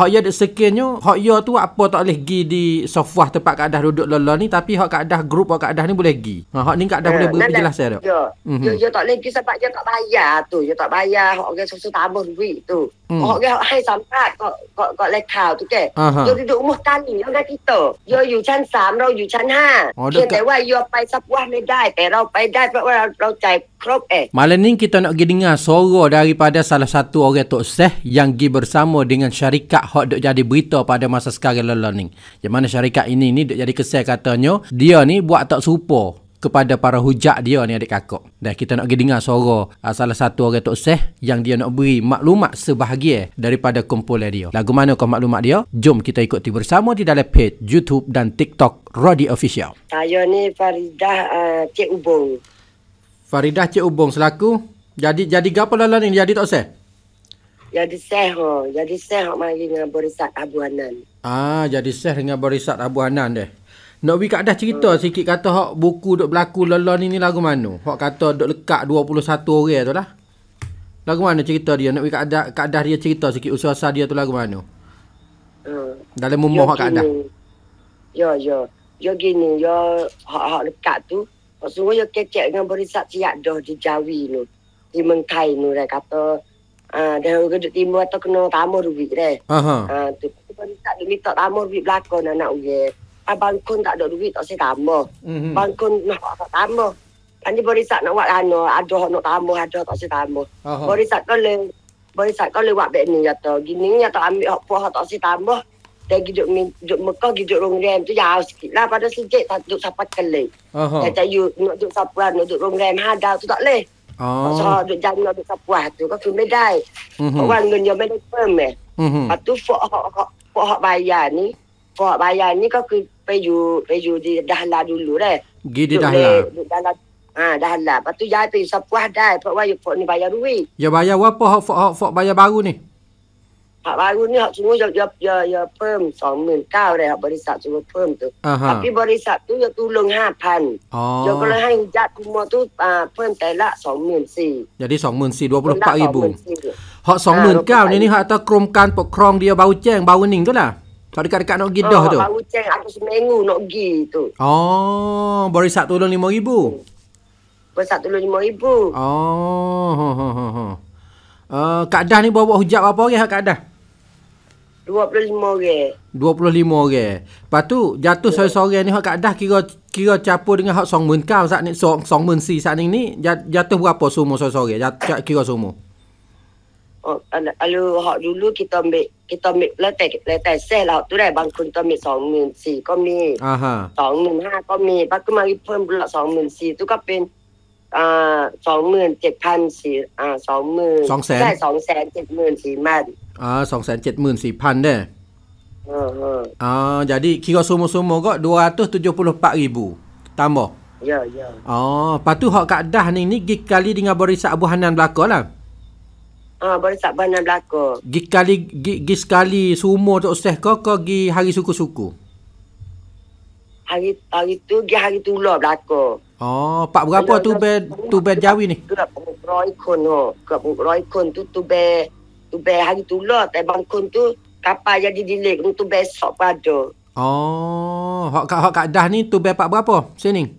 Hak ya dek sekiannya, hak ya tu apa tak boleh pergi di sofwah tempat kat dah duduk lelah ni tapi hak kat dah grup hak kat dah ni boleh pergi. Ha hak ni kat dah eh, boleh bagi jelas saya dak. Mhm. Ya, ya. tak boleh pergi sebab dia tak bayar tu. Dia tak bayar hak orang susu tabung duit tu. Hmm. Hak dia hai sampat kok kok kok lekau tu ke. Yo duduk rumah kami orang kita. Dia ya, you chan 3, rau 5. Oh, dia tak wai you Crop Air. Malam ni kita nak pergi dengar suara daripada salah satu orang Tok Seh yang pergi bersama dengan syarikat hot duk jadi berita pada masa sekarang lalu ni. Yang mana syarikat ini ni duk jadi kesel katanya dia ni buat tak serupa kepada para hujak dia ni adik kakak. Dan kita nak pergi dengar suara uh, salah satu orang Tok Seh yang dia nak beri maklumat sebahagia daripada kumpulan dia. Lagu mana kau maklumat dia? Jom kita ikuti bersama di dalam page YouTube dan TikTok Rodi Official. Saya ni Faridah uh, Cik Ubung. Faridah Cik Ubung selaku jadi jadi gapo dalam ini jadi tak usah. Jadi seh ho, jadi seh ho mari dengan Borisat Abu Hanan. Ah, jadi seh dengan Borisat Abu Hanan deh. Nak bagi kat dah cerita hmm. sikit kata hok buku dok berlaku lelah ni ni lagu mana? Hok kata dok lekat 21 orang tu lah. Lagu mana cerita dia? Nak bagi kat dah kat dah dia cerita sikit usaha dia tu lagu mana? Hmm. Dalam memohon kat dah. Yo yo. Yo gini, yo hok hok lekat tu. Oh, Semua yang kecek dengan berisak siak doh di Jawi ni. Di Mengkai nu, dah kata. Uh, dah duduk timur atau kena tamur duit dah. Uh-huh. Uh, tu berisak dia tak tamur duit belakang anak uye. Abang ah, kun tak ada duit tak saya tamur. Mm-hmm. Abang kun nak tak tamur. Nanti berisak nak buat lana. Ada nak tamur, ada tak saya tamur. Berisak kau boleh. Berisak kau boleh buat bek ni. Gini ni atau ambil orang puas tak saya tamur dari gi duk min duk Mekah gi duk Rongrem tu jauh sikit lah pada sejak tak duk sampai kelai. Uh-huh. Kata you nak duk sapa nak duk Rongrem ada ha, tu tak leh. Oh. Ah. Masa duk jam nak duk sapa tu kau kena dai. Uh-huh. Mhm. Orang dia mana pun meh. Mhm. Patu fok hok fok hok bayar ni. Fok bayar ni kau kena peju peju di dahla dulu eh. leh. Gi di dahla. Duk dahla. Ha dahla. Patu jai pergi sapa dai. Fok wayu fok ni bayar duit. Ya bayar apa hok fok hok fok bayar baru ni? รายุ่นนี้สมมติจะจะจะเพิ่มสองหมื่นเก้าเลยครับบริษัทสมมติเพิ่มตัวพี่บริษัทตู้จะตู้ลงห้าพันเ๋ยก็เลยให้ยัดคุมอตู้เพิ่มแต่ละสองหมื่นสี่อย่างที่สองหมื่นสี่รวมปะอีบุญเหาะสองหมื่นเก้านี่นี่ฮะตะกรมการปกครองเดียวเบาแจ้งเบาหนิงก็ล่ะ t a r ก k a ก t a น i k a n nak ตัวบ i dah t งอ a r u ceng aku s ก m ีตัว u n a บริษัทต u Oh, b นี่ม a t u tolong lima ribu. Beri satu tolong lima ribu. Oh, ho, ho, ho. Uh, Kak Dah ni bawa-bawa hujab apa o r a n 25 orang. 25 orang. Lepas tu jatuh yeah. sore-sore ni hak kat dah kira kira capur dengan hak song mun kau sat ni song song mun si sat ni ni jatuh berapa semua sore-sore? Jatuh kira sumo Oh, alu hak dulu kita ambil kita ambil letak letak sel lah tu dah bangkun tu ambil song mun si kau mi. Aha. Song mun ha kau mi. Pak tu mari pun pula song mun si tu kau pin อ่าสองหมื่นเจ็ดพันสี่อ่าสองหมื่นสองแสนใช่สองแสนเจ็ดหมื่นสี่พัน ah, Ah, sembilan ratus tujuh puluh empat ribu. Ha, ha. Ah, jadi kira sumo-sumo kot dua ratus tujuh puluh empat ribu tambah. Ya, ya. Oh, lepas hok kak dah ni ni gig kali dengan berisak Abu Hanan belakang lah. Ah, ha, berisak Abu Hanan belakang. Gig kali, gig, gig sekali sumo tu seh kau kau gig hari suku-suku? Hari, hari tu gig hari tu lah belakang. Oh, ah, pak berapa tu bed tu bed jawi ni? Kau pun kau ikon tu, kau tu tu bed tu bay hari tu lah eh, tai bangkun tu kapal jadi dilik untuk besok pada. Oh, hak kat hak kat dah ni tu bay pak berapa? Sini.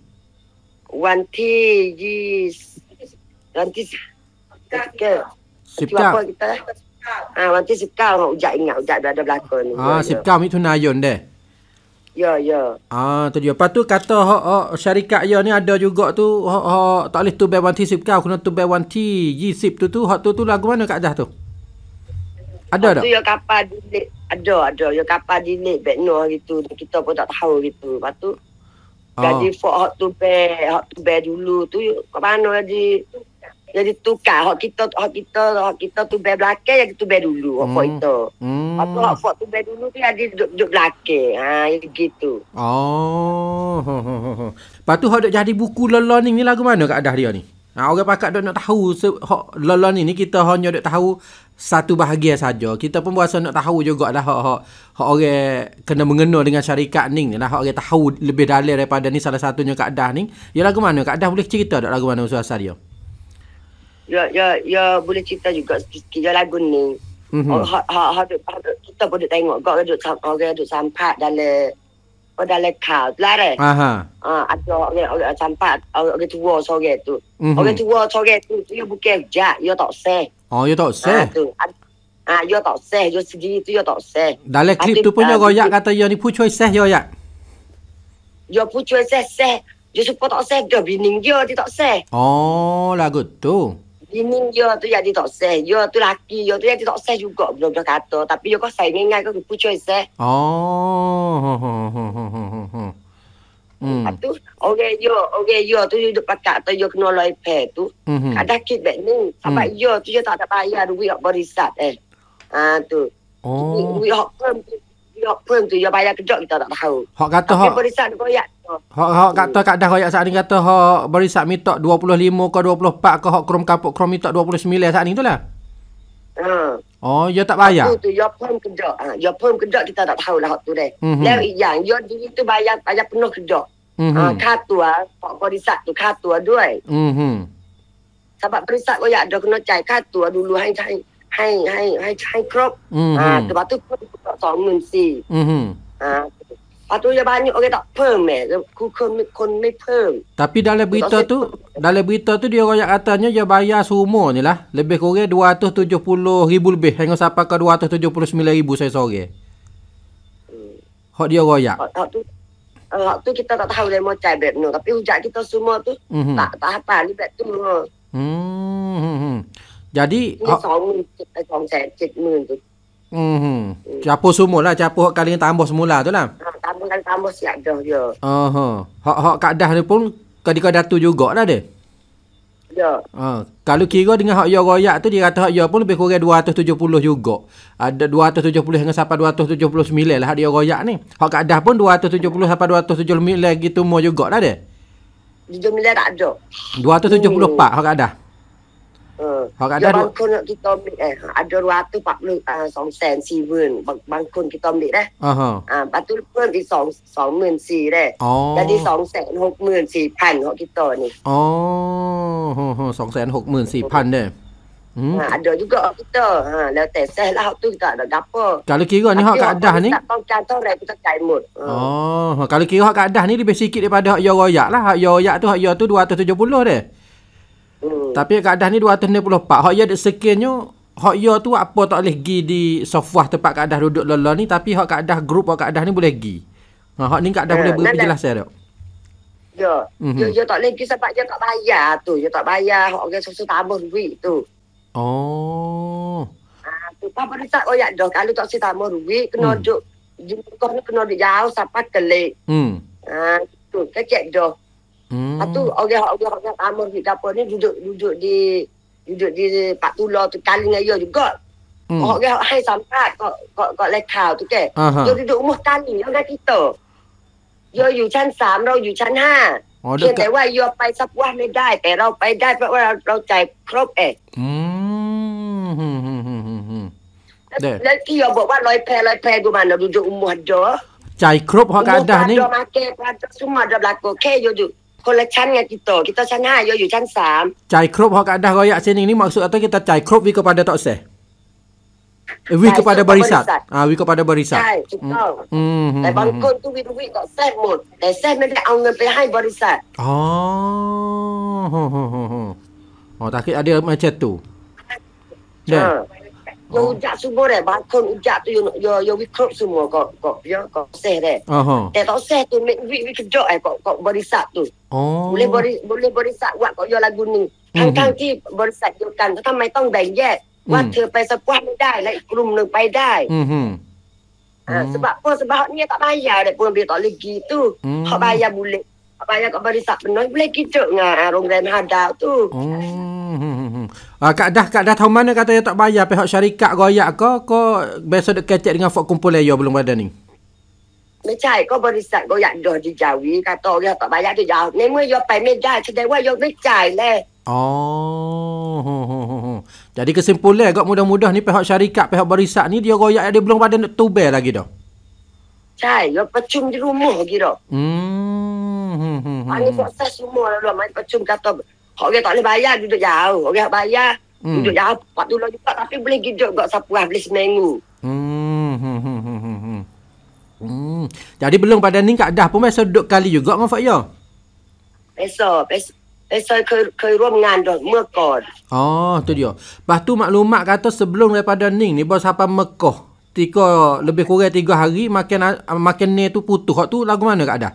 Wanti one Wanti. Sipka. Ah, ha, wanti sipka hok ujak ingat ujak dah ada belakon ni. Ah, sipka mi tu nayon deh. Ya, ya. Ah, tu dia. tu kata oh, ho, syarikat ya ni ada juga tu Oh, ho, tak leh tu bay wanti sipka kena tu bay wanti jis sip tu tu hok tu tu lagu mana kat dah tu? Ada tak? Ya kapal dilik. Ada, ada. Ya kapal dilik. Bek no hari tu. Kita pun tak tahu gitu. Lepas tu. Ah. Jadi oh. fok hak tu bear. Hak tu bear dulu. Tu ke mana jadi. Jadi tukar. Hak kita, hak kita, hak kita tu bear belakang. Jadi tu bear dulu. Hak hmm. fok itu. Hmm. Lepas tu fok tu bear dulu. Tu jadi duduk, duduk belakang. Ha, jadi gitu. Oh. Lepas tu hak jadi buku lelah ni. Ni lagu mana kat adah dia ni? Ha, orang pakat dok nak tahu se- ho, lola ni ni kita hanya dok tahu satu bahagia saja. Kita pun berasa nak tahu juga lah hak hak hak orang kena mengena dengan syarikat ni lah hak orang tahu lebih dalam daripada ni salah satunya Kak Dah ni. Ya lagu mana Kak Dah boleh cerita dak lagu mana suasana? dia? Ya ya ya boleh cerita juga sikit lagu ni. Mm-hmm. Ha, ha, ha, kita boleh tengok Kau ada orang ada sampai dalam kau dah lihat kau lah re. Kan? Aha. Ah, ada orang orang sampai orang tua sore tu. Mhm. Orang so sore tu dia bukan kerja, dia tak se. Oh, dia tak se. Ah, ah, dia tak se, dia sendiri tu dia tak se. Dah lihat klip tu punya ah, dia kata dia ni pucuk se dia ya. Dia pucuk se se. Dia supaya tak se, dia bini dia dia tak se. Oh, lagu tu ini yo tu jadi tak se yo tu laki yo tu jadi tak se juga belum belum kata tapi yo kau say saya ingat kau kupu cuy se eh. oh Hmm. Atu, okay yo, okay yo tu hidup pakai atau yo kena loy pe tu. Hmm. Ada kit bet ni. Apa yo hmm. tu yo tak ada bayar duit hak berisat eh. Ah tu. Oh. Duit hak pun yok pun tu yok bayar kerja kita tak tahu. Hak kata hak. Perisak koyak. Hak hak kata kat dah royak saat ni kata hak berisak mitok 25 ke 24 ke hak krom kapuk krom mitok 29 saat ni tu lah. Hmm. Oh, dia tak bayar? Itu tu, dia pun kerja. Ha, dia pun kerja, kita tak tahu lah waktu tu deh. Mm -hmm. Dia yang, dia diri tu bayar, bayar penuh kerja. Mm -hmm. Ha, katu lah, pak perisak tu, katu lah duit. Mm -hmm. Sebab perisak kau ya, kena cair katu lah dulu. Hai, hai. ให้ให้ให้ให้ครบอ่าแต่ว่าตุ๊กสองหมื่นสี่อืมอ่าปัตุยาบานยโอเคตักเพิ่มแหมคุณคนคนไม่เพิ่ม tapi dalam berita tu dalam berita tu dia royak katanya dia semua ni lah lebih kurang 270 ribu lebih hingga sampai ke 279 ribu saya sore hmm. dia royak hak eh, tu kita tak tahu dia mau cai bet tapi hujak kita semua tu mm-hmm. tak tak apa ni bet tu hmm, hmm, hmm. Jadi ini ah, 2,700,000 mhm. Hmm Capo semua lah Capur hak kali tambah semula tu lah ha, Tambah kan tambah siap dah je ya. Uh -huh. Hak, hak kat ni pun Kadika datu juga lah dia Ya. Ha, kalau kira dengan hak yor royak tu dia kata hak yor pun lebih kurang 270 juga. Ada 270 hingga sampai 279 lah hak dia royak ni. Hak kadah pun 270 sampai 279 gitu mo juga lah dia. 279 tak ada. 274 hmm. hak kadah. เออเบางคนกิ่ต้องมีอาจจะว่าตู้ปักหนึ่งสองแสนสี่หมื่นบางบางคนกิ่ต้อมีนะอ่าฮะอ่าปัตตุเพิ่มอีกสองสองหมื่นสี่แหละแล้ที่สองแสนหกหมื่นสี่พันหกที่ตองนี่อ๋อโหโหสองแสนหกหมื่นสี่พันเนี่ยอืมอ่าเดี๋ยวยุกคนที่ตองอ่าแล้วแต่แซ่เล่าตู้ต่อเราดับเบิ้ลการลึกี้ก่อนนี่ฮะการดานี่ต้องการเท่าไรก็ต้องจ่ายหมดอ๋อการลึกี้ฮะการดานี่ดีเบสิกิดีไปเดี๋ยวยอยะละโยอยะตัวยตัวดูอัตตุจุบุลโลเด้อ Hmm. Tapi keadaan ni 264. Hak ya dek sekiannya, hak ya tu apa tak boleh pergi di sofah tempat keadaan duduk lola ni. Tapi hak keadaan grup, hak keadaan ni boleh gi Ha, hak ni keadaan eh, boleh boleh berjelas saya tak? Ya. Mm-hmm. Ya, tak boleh pergi sebab dia tak bayar tu. Dia tak bayar orang susu tambah duit tu. Oh. Ah, tu apa risak oh ya dah kalau tak sita mau duit kena mm. duk jumpa kena duk jauh sampai kelik. Hmm. Ah, tu kecek dah. l e p a tu orang-orang yang amun di dapur ni duduk duduk di duduk di Pak Tulah tu kali n g a n i juga. Hmm. Orang yang hai sampat kok kok kok lekau tu ke. Uh-huh. Dia duduk u m u r kali dengan kita. Dia อยู่ชั้นสามเราอยู่ชั้นหเพียงแต่ว่าโยไปสักวันไม่ได้ แต่เราไปได้เพราะว่าเราเราใจครบเองอืมแล้วที่โยบอกว่าลอยแพลอยแพดูมันเราดูจะอุโมงค์เด้อใจครบพอการได้นี่มาเก semua a ม a b e r l a k ก Okey, Jojo. คนละชั้นไงกิโตกิโตชั้นห้าโยอยู่ชั้นสามจ่ายครบฮอกอันดาร์อยะเซนิงนี่หมายถึงว่าเราจ่ายครบวิกับปันเดตเซวิกับปันเดบริษัทอ่าวิกับปันเดบริษัทใช่ถูกต้องแต่บางคนทุกวิทุกวิก็แทบหมดแต่แทบไม่ได้เอาเงินไปให้บริษัทอ๋อโอ้ตาคิดอะไรมาเช็ดตู่เด้ออูจัะสมบบางคนจะตัวยโยยวิเคราะห์สมองก็ก็เยอะก็เสียแต่ต้องเสียตัวไม่วิวิเคราะห์ไอ้ก็ก็บริษัทตัวบริบริบริบริษัทว่าก็ยอละกุนหนึ่งทั้งทั้งที่บริษัทเดียวกันทำไมต้องแบ่งแยก ว่าเธอไปสกวาไม่ได้และกลุ่มหนึ่งไปได้อือืสบะพวกสบะเนี่ยต้องไปยาเด็กพวกเบียต่อเลกี่ตู้เขาไปยาบุเล็ payah kau bari tak penuh boleh kicuk dengan ah, rongren hadar tu. Hmm, Uh, kak dah kak dah tahu mana kata yang tak bayar pihak syarikat goyak ke ko biasa dek kecek dengan fok kumpul ayo belum ada ni. Macai ko bari sat goyak dah di Jawi kata dia tak bayar di Jawi. Nemu yo pai meja sedai wa yo macai le. Oh. Jadi kesimpulan agak mudah-mudah ni pihak syarikat, pihak barisat ni dia royak dia belum pada nak tubel lagi dah. Cai, yo pecum di rumah lagi dah. Hmm. Hmm. Ani proses hmm, hmm. semua lah, main macam kata orang tak boleh bayar duduk jauh. Orang tak bayar hmm. duduk jauh Pak dulu juga tapi boleh gitu buat sapuah boleh seminggu. Hmm. Hmm. hmm, hmm, hmm. hmm. Jadi belum pada ni kak dah pun masa duduk kali juga dengan Fak Ya? Besok. Besok. Esok ke ke ruang Mekah. Oh, tu dia. Bah tu maklumat kata sebelum daripada Ning ni bos apa Mekah. Tiko lebih kurang tiga hari makan makan ni tu putus. Kau tu lagu mana kat dah?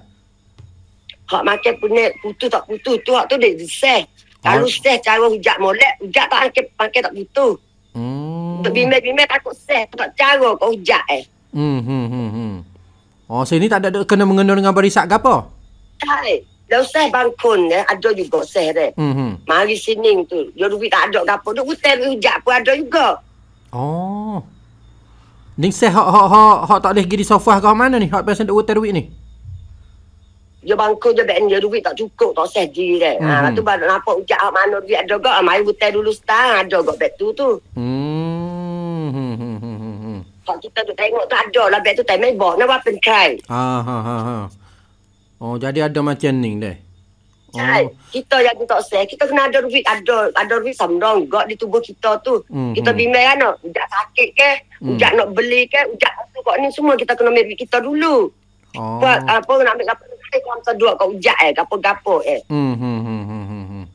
Hak makan penat, putus tak putus tu hak tu dia seh. Kalau oh. seh cara hujak molek, hujak tak angkat pakai tak putus. Hmm. Untuk bimbing-bimbing takut seh, tak cara kau hujak eh. Hmm, hmm, hmm, hmm. Oh, sini tak ada kena mengenal dengan barisak ke apa? Eh. dah Lalu saya bangkun, eh, ada juga saya. Eh. Mm-hmm. Mari sini tu. Dia duit tak ada apa. Dia utang hujak pun ada juga. Oh. Ni saya hak, hak, hak, hak tak boleh pergi di sofa ke mana ni? Hak biasa duit utang duit ni? dia bangku dia ben dia duit tak cukup tak sah diri dia. Kan. Hmm. Ha mhm. tu baru nampak ucap ah, mana duit ada gak mai hutang dulu stang ada gak bet tu tu. Hmm. Kalau kita tu tengok tu ada lah bet tu tak mai bot nak apa Ha ha ha ha. Oh jadi ada macam ni deh. Oh. Kita yang tak sah Kita kena ada duit Ada ada duit sambung Gak di tubuh kita tu hmm, Kita hmm. bimbing kan Ujak sakit ke mhm. Ujak nak beli ke Ujak apa gak ni semua kita kena ambil duit kita dulu oh. Buat apa Nak ambil apa pakai kamsa dua kau ujak eh, kapo-kapo eh. Hmm, hmm, hmm, hmm, hmm. hmm,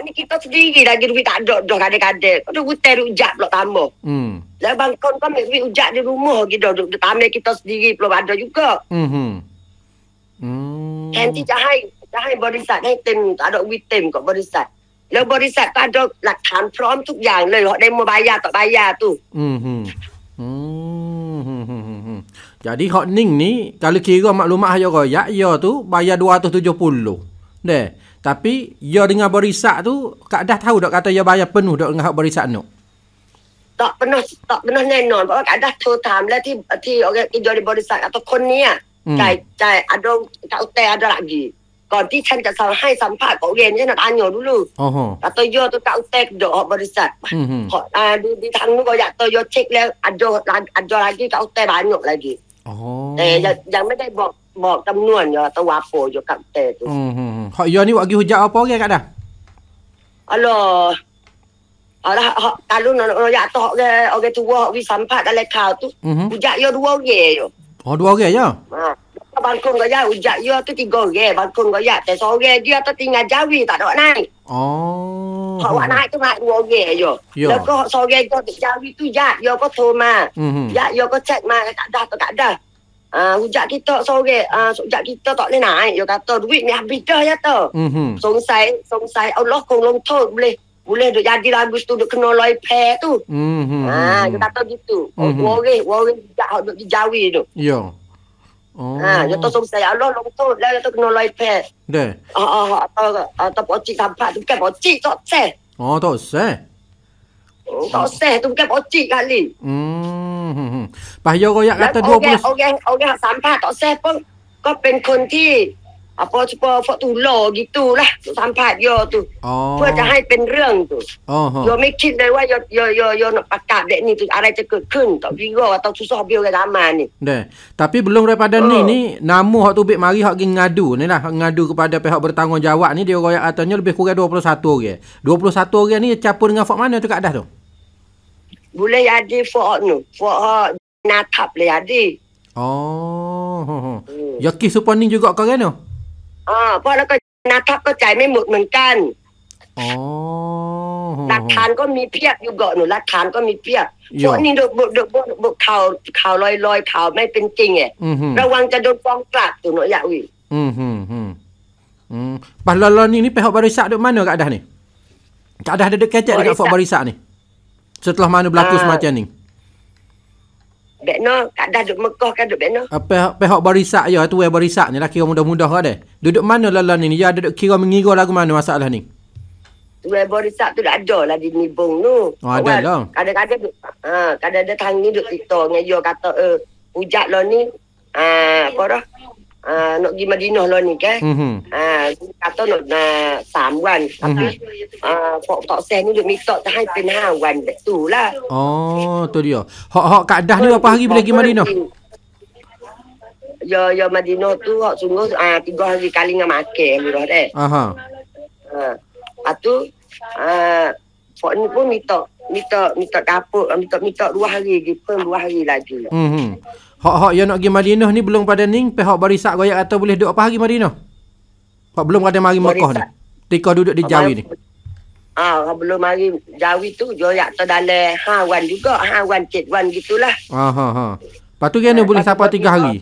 hmm. kita sendiri lagi duit tak ada dah kade kade. Kau dah hutan duit ujak pula tambah. Hmm. Lah bang kau kau mesti ujak di rumah gitu. Duk tamai kita sendiri pula ada juga. Hmm, hmm. Hmm. Nanti cahai, cahai berisat. Nanti tim, tak ada duit tim kau berisat. Lepas berisat tu ada lak tan pram tuk yang leh. Dia mau bayar tak bayar tu. Hmm, hmm. Hmm, hmm, hmm. Jadi hak ning ni kalau kira maklumat hayo royak ya, ya tu bayar 270. Deh. Tapi ya dengan berisak tu kak dah tahu dak kata ya bayar penuh dak dengan hak berisak nok. Tak penuh, tak penuh nenon. bahawa kak dah tahu tam lah ti ti orang kerja di berisak atau kon ni ah. Hmm. Cai cai ada kak utai ada lagi. Kon ti chan kak sang hai sampat kok gen je nak tanya dulu. Oh. Atau yo ya tu kak utai dak hak berisak. Hmm. Kok hmm. ah di di tang nu kok ya tu yo ya cek lah ada ada lagi kak utai banyak lagi. Oh. Eh, yang, yang ada bok bok tamnuan yo atau apa yo kat te tu. Hmm. hmm, hmm. Hak yo ni wak gi hujak apa orang kat dah? Alo. Alah hak kalau nak nak ya tok ke orang tua hak gi sampak dalam kau tu. Mm-hmm. Hujak yo dua orang yo. Oh, dua orang je. Ya? Ha. Bangkung gaya hujak yo tu tiga orang, bangkung gaya te sore dia tu tinggal jawi tak ada naik. Oh. พราะว่านายก็มาดูแงอยู่แล้วก็สองแงก็ยาวิตุยาโยก็โทรมาอยาโยก็แจ็คมาก็ดาก็ดาอ่าหุจักกิตอสอเกอ่าสุจักกิตอตอเลนายโยกาตอดุวิเมฮับิเตยะตออือฮึสงสัยสงสัยเอาล็อกคงลงโทษบ่เลยบ่เลยดอกยาดีลากุสตุดคนลอยแพตุอือฮึอ่าโยกาตอกิตุโอวอเกวอเกจักเอาดอกจาวีดุโยอยาต้องสงสัยเอาล้อลงโทษแล้วต้องนอนลอยแพ่เด้ออ๋ออ๋อต้องต้องบอกจีทำผ่านต้องแกบอกจีต่อเสอ๋อต่อเสต่อเสต้องแกบอกจีกันลีอืมไปโยกอยากกันตัวโอเคโอเคโอเคสามผ่าต่อเสปุ๊บก็เป็นคนที่ apa cuba fok tu lo gitu lah sampai yo tu oh. buat jahai pen reng tu oh, yo mikir deh wah yo yo yo yo nak pakai dek ni tu ada cekuk kun tak bingo atau susah bingo dah lama ni deh tapi belum daripada oh. ni ni namu hok tu bik mari hok gi ngadu ni lah ngadu kepada pihak bertanggungjawab ni dia royak atanya lebih kurang 21 orang 21 orang ni capur dengan fok mana tu kat dah tu boleh jadi fok nu fok hok natap le jadi oh Hmm. yakin supaya ni juga kau kan อ๋อเพราะแล้วก็นักทับก็ใจไม่หมดเหมือนกันหลักฐานก็มีเพียบอยู่เกาะหนูหลักฐานก็มีเพียบพวกนี้ดนบดกบกบข่าวข่าวลอยลอยข่าวไม่เป็นจริงเอ่ระวังจะโดนฟ้องกลับตัวหนูอยากวิอืมอืมอืมอืมปัลลอนี่ไป p i บริษัทด s a k d u ย m a น a k e a d ะด n เนี่ยก a a n d i ดก e k kecek dekat Fort ั a r i s น k ni. s e t ม l a h น a n a berlaku s e m a c Bekno tak dah duk Mekah kan duk Bekno. Apa uh, pihak barisak ya tu barisak ni lah kira muda mudah kan deh. Duduk mana lalan ni? Ya ada duk kira mengira lagu mana masalah ni? Tuwe barisak tu dah ada lah di Nibong tu. Oh, Awal, ada lah. Kadang-kadang uh, kadang-kadang tangi duk kita dengan kata eh uh, hujat lah ni. Ah uh, apa dah? uh, nak pergi Madinah lah ni kan. Mm-hmm. Uh, kata nak na, mhm. ah, sam wan. Tapi mm-hmm. uh, pok ni duk mitok tak hai pen ha wan tu lah. Oh, tu dia. Hak-hak kadah ni berapa hari boleh pergi Madinah? Ya, ya Madinah tu hak sungguh uh, tiga hari kali dengan makan. Murah Aha. Uh, atu uh, pok ni pun mitok. Minta, minta dapur, minta, minta dua hari lagi, pun dua hari lagi. mm-hmm. Hak-hak yang nak pergi Madinah ni belum pada ni pihak barisak goyak atau boleh duduk apa hari Madinah? Pak belum ada mari Mekah ni. Tika duduk di Jawi ni. Ah, ha, belum mari Jawi tu goyak tu dalam hawan juga, hawan cik wan gitulah. Ha ha ha. Patu kena ha, boleh sampai 3 hari.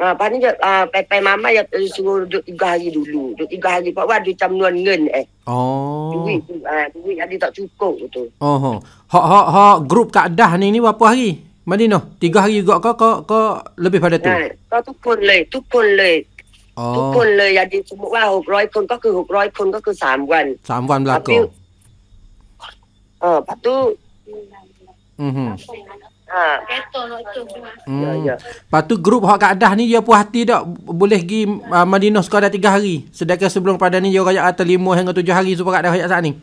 Ah, ha, ni ah uh, pepe mama ya uh, suruh duduk tiga hari dulu. Duduk tiga hari pak wan duit macam ngen eh. Oh. Duit tu ah, uh, duit tak cukup tu. Oh ha. Hak hak hak grup Kak Dah ni ni berapa hari? Madinah, tiga hari juga kau, kau, kau lebih pada tu? Ya, kau tu pun leh, tu pun leh. Oh. Tu pun leh, jadi semua lah, 600 pun, kau ke 600 pun, kau ke 3 wan. 3 wan belakang. Tapi, oh, lepas tu, -hmm. Ha. Hmm. Ya, ya. Lepas grup Hak Kaedah ni Dia puas hati tak Boleh pergi uh, ah, Madinah sekolah dah 3 hari Sedangkan sebelum pada ni Dia raya atas 5 hingga 7 hari Supaya kat dah raya saat ni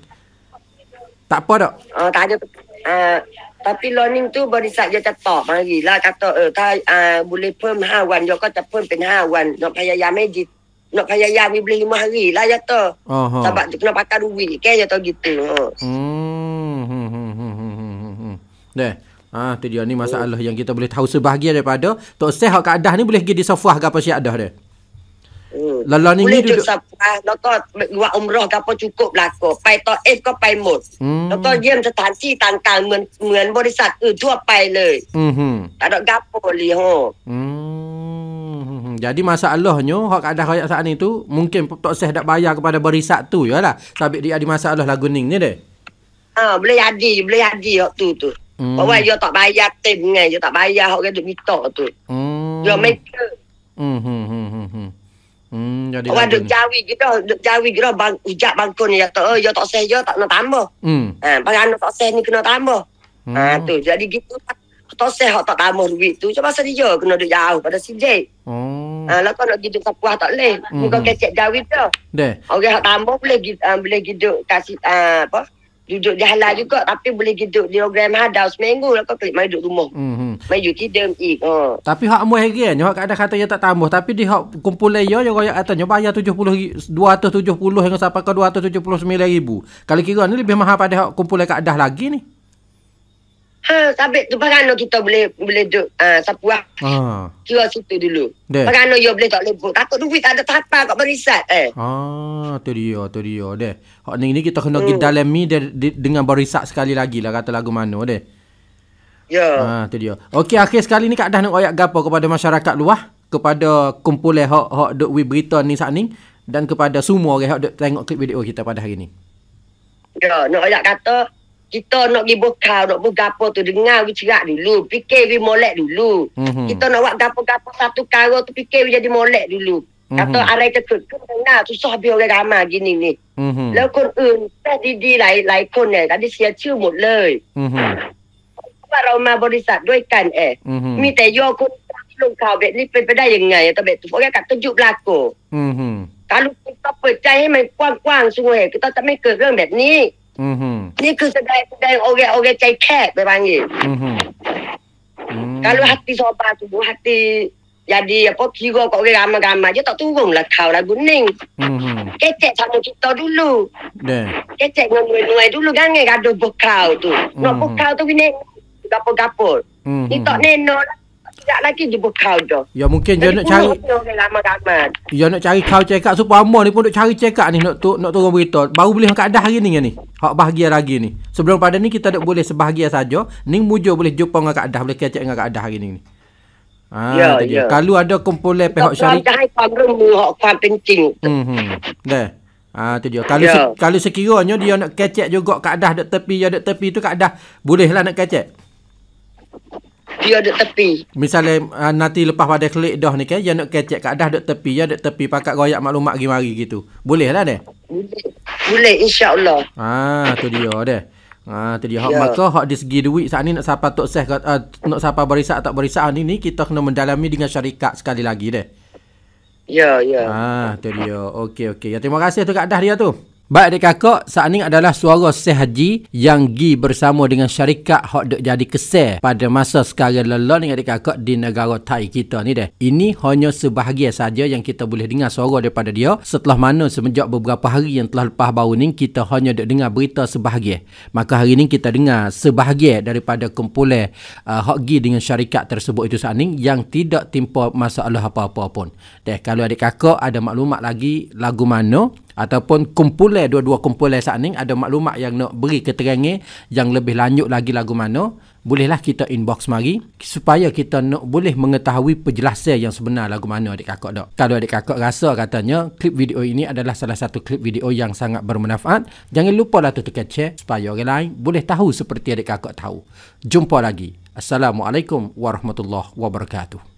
Tak apa tak? Uh, tak ada uh, tapi learning tu บริษัทจะตอบมาอีกล่าจะตอบเออถ้าอ่าบุรีเพิ่มห้าวันยก็จะเพิ่มเป็นห้าวันนกพยายามไม่ดิเนาะพยายามวิบลีมาหรีลายตอสบายจุกนาปาตาดูวีแก่ยตอกิตุอืมเด้ Ah, eh, ah, lah, ha, tu dia ni masalah oh. yang kita boleh tahu sebahagian daripada Tok Seh hak keadaan ni boleh pergi di sofah ke apa siap dah dia. Hmm. Lala ni Boleh duduk sepah. Doktor buat umrah ke apa cukup lah eh, kau. Pai to F kau pai mod. Hmm. Doktor diam sertan si tangkal mun mun bodi sat ke dua pai le. Hmm. Tak ada gapo li ho. Hmm. Jadi masalahnya hak ada kaya saat ni tu mungkin tok seh dak bayar kepada berisak tu yalah. Sabik dia ada masalah lagu ning ni deh. Ha, boleh jadi, boleh jadi hak tu tu. Hmm. Bawa dia tak bayar tim ngai, dia tak bayar hak dia minta tu. Hmm. Dia maker. Hmm hmm hmm hmm. hmm. Hmm, jadi orang duk jawi gitu duk jawi gitu bang ujak bangkun ya tak oh, ya tak seh ya tak nak tambah hmm ah anak tak seh ni kena tambah ha, hmm. ah tu jadi gitu lah. tak seh hak tak tambah duit tu cuma pasal dia kena duk jauh pada si Jay hmm ah lah kau nak gitu tak puas tak leh hmm. muka hmm. kecek jawi tu deh orang hak tambah boleh gitu uh, boleh gitu kasih uh, apa duduk di halal juga tapi boleh duduk di program hadau seminggu lah kau kelip mai duduk rumah. Hmm. Mai duduk tidur i. Ha. Tapi hak amoi lagi kan. Hak kadang kata yang tak tambah tapi di hak kumpul dia yo royak katanya bayar 70 270 hingga sampai ke ribu. Kalau kira ni lebih mahal pada hak kumpulan dah lagi ni. Ha, sampai tu perano kita boleh boleh duduk uh, sepuah. Ha. Kira ah. ha. situ dulu. De. Perano yo boleh tak lepuk. Takut duit tak ada tapa kat barisan eh. Ha, tu dia, tu dia deh. Hak ni ni kita kena hmm. dalam ni de, de, dengan barisan sekali lagi lah kata lagu mana deh. Ya. Ha, tu dia. Okey, akhir sekali ni Kak Dah nak ayat gapo kepada masyarakat luah, kepada kumpulan hak hak duk wi berita ni saat ni dan kepada semua orang hak tengok klip video kita pada hari ni. Ya, nak ayat kata kita nak pergi bekal, nak bergapa tu, dengar pergi cerak dulu. Fikir pergi molek dulu. Mm-hmm. Kita nak buat gapa-gapa satu karo tu, fikir pergi jadi molek dulu. Mm-hmm. Kata arah itu ke, ke tengah, susah habis orang ramah gini ni. Mm -hmm. Lalu kun un, eh, tak didi lai, lai kun eh, tadi siya cumut leh. Mm -hmm. Sebab rumah bodhisat doikan eh. Mm Minta yo kun, lung kau bet ni pada yang ngai atau bet tu orang kat tujuh belako. Mm -hmm. Kalau kita percaya eh, main kuang-kuang semua, eh. kita tak main kerang bet ni. Mm Mm-hmm. Ni ke kedai-kedai orang-orang cek cek dia panggil. Mm-hmm. Mm. Kalau hati sopan tu, hati jadi apa kira kau orang ramai-ramai je tak turun lah kau lah guning. Mm-hmm. Kecek sama kita dulu. Yeah. Kecek ngomong-ngomong dulu kan ni gaduh bekau tu. Mm-hmm. Nak bekau tu ni gapur-gapur. Mm-hmm. Ni tak nenok lah sekejap lagi jumpa kau dah. Ya mungkin dia nak cari. lama ya, nak cari kau cekak up supama ni pun nak cari cekak up ni nak tu, nak tu turun itu, Baru boleh angkat dah hari ni ya, ni. Hak bahagia lagi ni. Sebelum pada ni kita tak boleh sebahagia saja. Ning mujo boleh jumpa dengan kak dah boleh kacak dengan kak dah hari ni ni. Ha, ya, ya. Kalau ada kumpulan pihak syarikat. Kak dah hai pagrum ni hak fan penting. Mhm. Dah. Ah tu dia. Kalau yeah. se- kalau sekiranya dia nak kecek juga kat dah dekat tepi dia ya, dekat tepi tu kat dah bolehlah nak kecek dia ada tepi. Misalnya uh, nanti lepas pada klik dah ni kan, dia nak kecek kat dah ada tepi, dia ada tepi pakat goyak maklumat gimari gitu. Boleh lah deh. Boleh insya-Allah. Ha ah, tu dia deh. Ha ah, tu hak yeah. maka hak di segi duit saat ni nak siapa tok seh uh, nak siapa berisak tak berisak ni ni kita kena mendalami dengan syarikat sekali lagi deh. Ya, yeah, ya. Yeah. Ha ah, tu dia. Okey okey. Ya terima kasih tu kat dah dia tu. Baik adik kakak, saat ini adalah suara Syekh Haji yang gi bersama dengan syarikat hok dek jadi kesel pada masa sekarang lelah ni adik kakak di negara Thai kita ni deh. Ini hanya sebahagian saja yang kita boleh dengar suara daripada dia. Setelah mana semenjak beberapa hari yang telah lepas baru ni kita hanya dek dengar berita sebahagian. Maka hari ini kita dengar sebahagian daripada kumpulan uh, hok gi dengan syarikat tersebut itu saat ini yang tidak timpa masalah apa-apa pun. Deh kalau adik kakak ada maklumat lagi lagu mana ataupun kumpulan dua-dua kumpulan saat ini ada maklumat yang nak beri keterangan yang lebih lanjut lagi lagu mana bolehlah kita inbox mari supaya kita nak boleh mengetahui penjelasan yang sebenar lagu mana adik kakak dok kalau adik kakak rasa katanya klip video ini adalah salah satu klip video yang sangat bermanfaat jangan lupa lah tutup share supaya orang lain boleh tahu seperti adik kakak tahu jumpa lagi assalamualaikum warahmatullahi wabarakatuh